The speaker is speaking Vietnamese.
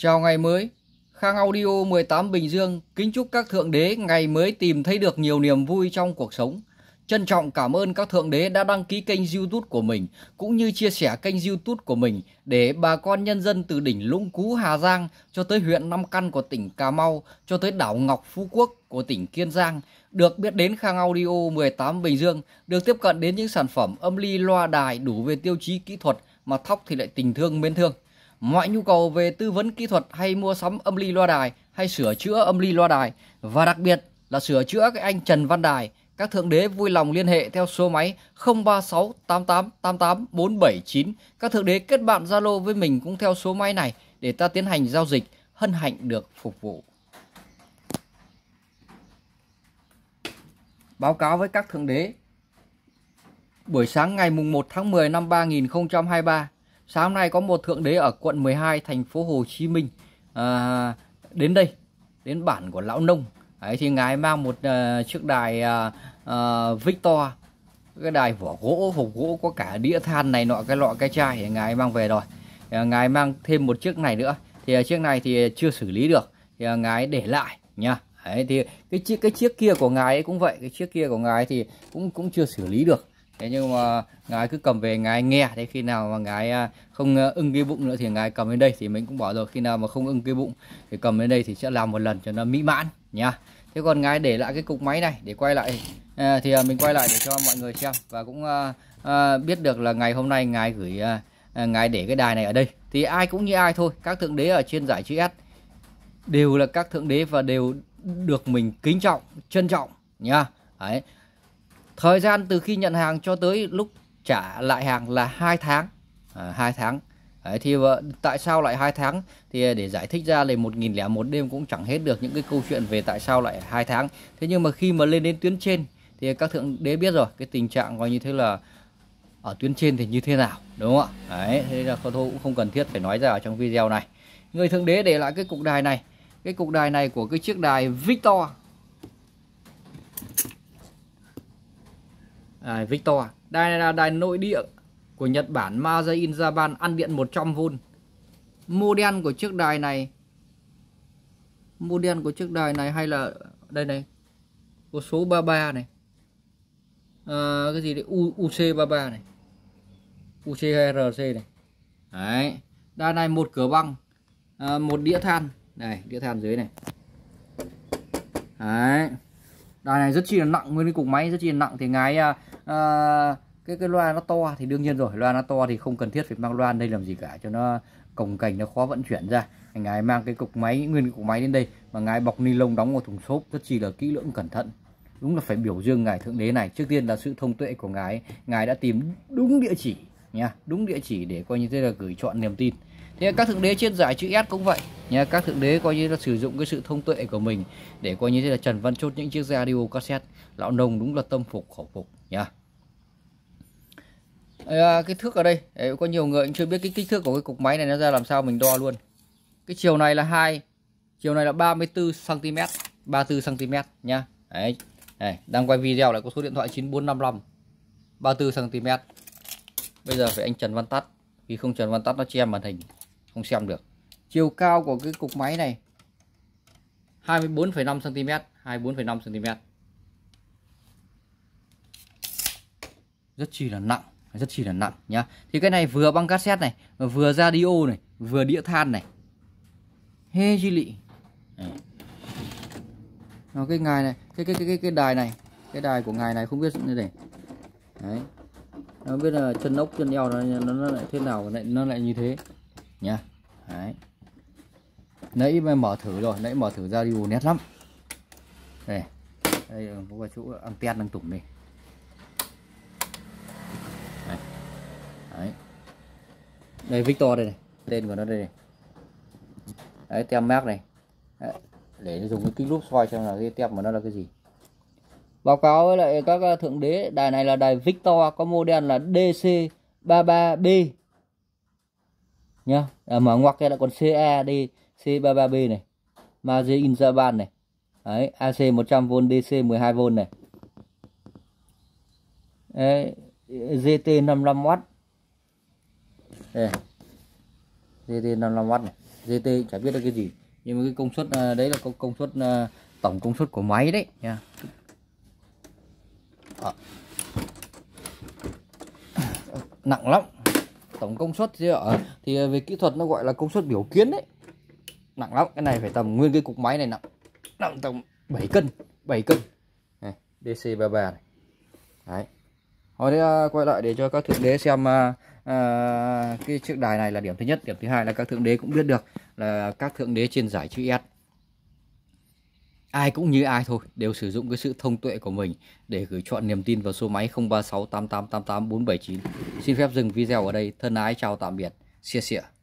Chào ngày mới, Khang Audio 18 Bình Dương kính chúc các thượng đế ngày mới tìm thấy được nhiều niềm vui trong cuộc sống. Trân trọng cảm ơn các thượng đế đã đăng ký kênh youtube của mình cũng như chia sẻ kênh youtube của mình để bà con nhân dân từ đỉnh Lũng Cú Hà Giang cho tới huyện Nam Căn của tỉnh Cà Mau cho tới đảo Ngọc Phú Quốc của tỉnh Kiên Giang được biết đến Khang Audio 18 Bình Dương được tiếp cận đến những sản phẩm âm ly loa đài đủ về tiêu chí kỹ thuật mà thóc thì lại tình thương mến thương mọi nhu cầu về tư vấn kỹ thuật hay mua sắm âm ly loa đài hay sửa chữa âm ly loa đài và đặc biệt là sửa chữa cái anh Trần Văn Đài. Các thượng đế vui lòng liên hệ theo số máy 036 88 88 479. Các thượng đế kết bạn Zalo với mình cũng theo số máy này để ta tiến hành giao dịch hân hạnh được phục vụ. Báo cáo với các thượng đế, buổi sáng ngày mùng 1 tháng 10 năm 3023, sáng nay có một thượng đế ở quận 12 thành phố Hồ Chí Minh à, đến đây đến bản của lão nông ấy thì ngài mang một uh, chiếc đài uh, uh, Victor cái đài vỏ gỗ hộp gỗ có cả đĩa than này nọ cái lọ cái chai ngài mang về rồi thì, ngài mang thêm một chiếc này nữa thì uh, chiếc này thì chưa xử lý được thì uh, ngài để lại nha Đấy, thì cái chiếc cái chiếc kia của ngài ấy cũng vậy cái chiếc kia của ngài thì cũng cũng chưa xử lý được thế nhưng mà ngài cứ cầm về ngài nghe thế khi nào mà ngài à, không à, ưng cái bụng nữa thì ngài cầm lên đây thì mình cũng bỏ rồi khi nào mà không ưng cái bụng thì cầm lên đây thì sẽ làm một lần cho nó mỹ mãn nhá thế còn ngài để lại cái cục máy này để quay lại à, thì mình quay lại để cho mọi người xem và cũng biết được là ngày hôm nay ngài gửi ngài để cái đài này ở đây thì ai cũng như ai thôi các thượng đế ở trên giải chữ S đều là các thượng đế và đều được mình kính trọng trân trọng nhá đấy Thời gian từ khi nhận hàng cho tới lúc trả lại hàng là 2 tháng. À, 2 tháng. Đấy, thì tại sao lại 2 tháng? Thì để giải thích ra là 1001 đêm cũng chẳng hết được những cái câu chuyện về tại sao lại 2 tháng. Thế nhưng mà khi mà lên đến tuyến trên thì các thượng đế biết rồi, cái tình trạng coi như thế là ở tuyến trên thì như thế nào, đúng không ạ? Đấy, thế là tôi cũng không cần thiết phải nói ra ở trong video này. Người thượng đế để lại cái cục đài này, cái cục đài này của cái chiếc đài Victor à, Victor đây là đài nội địa của Nhật Bản Mazda in Japan ăn điện 100V model của chiếc đài này model của chiếc đài này hay là đây này có số 33 này à, cái gì đấy U, UC33 này UCRC này đấy đài này một cửa băng à, một đĩa than này đĩa than dưới này đấy đài này rất chi là nặng nguyên cái cục máy rất chi là nặng thì ngái à, à, cái cái loa nó to thì đương nhiên rồi loa nó to thì không cần thiết phải mang loan đây làm gì cả cho nó cồng cành nó khó vận chuyển ra anh ngài mang cái cục máy nguyên cái cục máy đến đây mà ngài bọc ni lông đóng vào thùng xốp rất chi là kỹ lưỡng cẩn thận đúng là phải biểu dương ngài thượng đế này trước tiên là sự thông tuệ của ngài ngài đã tìm đúng địa chỉ nha đúng địa chỉ để coi như thế là gửi chọn niềm tin Thế các thượng đế trên giải chữ S cũng vậy nha các thượng đế coi như là sử dụng cái sự thông tuệ của mình để coi như thế là trần văn chốt những chiếc radio cassette lão nông đúng là tâm phục khẩu phục nha à, cái thước ở đây có nhiều người cũng chưa biết cái kích thước của cái cục máy này nó ra làm sao mình đo luôn cái chiều này là hai chiều này là 34 cm 34 cm nha Đấy. Đấy, đang quay video lại có số điện thoại 9455 34 cm bây giờ phải anh Trần Văn Tắt vì không Trần Văn Tắt nó che màn hình không xem được chiều cao của cái cục máy này 24,5 cm 24,5 cm rất chi là nặng rất chi là nặng nhá thì cái này vừa băng cassette này vừa radio này vừa đĩa than này hê chi lị nó cái ngài này cái cái cái cái đài này cái đài của ngài này không biết như này đấy nó biết là chân ốc chân eo nó nó lại thế nào lại nó lại như thế nha đấy nãy mới mở thử rồi nãy mở thử ra đi nét lắm đây đây có cái chỗ anten đang tủng đi đấy. đấy đây Victor đây này tên của nó đây này đấy tem mát này đấy. để dùng cái kính lúp soi xem là cái tem của nó là cái gì báo cáo với lại các ờ, thượng đế đài này là đài Victor có model là DC 33B nhá à, mà ngoặc ra lại còn CAD C33B này Maze in Japan này Đấy, AC 100V DC 12V này Đấy, GT 55W Đây. GT 55W này GT chả biết là cái gì nhưng mà cái công suất à, đấy là công, công suất à, tổng công suất của máy đấy nha à. nặng lắm tổng công suất chứ ở ờ, thì ờ, về kỹ thuật nó gọi là công suất biểu kiến đấy nặng lắm cái này phải tầm nguyên cái cục máy này nặng nặng tầm 7 cân 7 cân này, DC33 này đấy hồi đấy ờ, quay lại để cho các thượng đế xem uh, uh, cái chiếc đài này là điểm thứ nhất điểm thứ hai là các thượng đế cũng biết được là các thượng đế trên giải chữ S ai cũng như ai thôi đều sử dụng cái sự thông tuệ của mình để gửi chọn niềm tin vào số máy 0368888479 xin phép dừng video ở đây thân ái chào tạm biệt xia xịa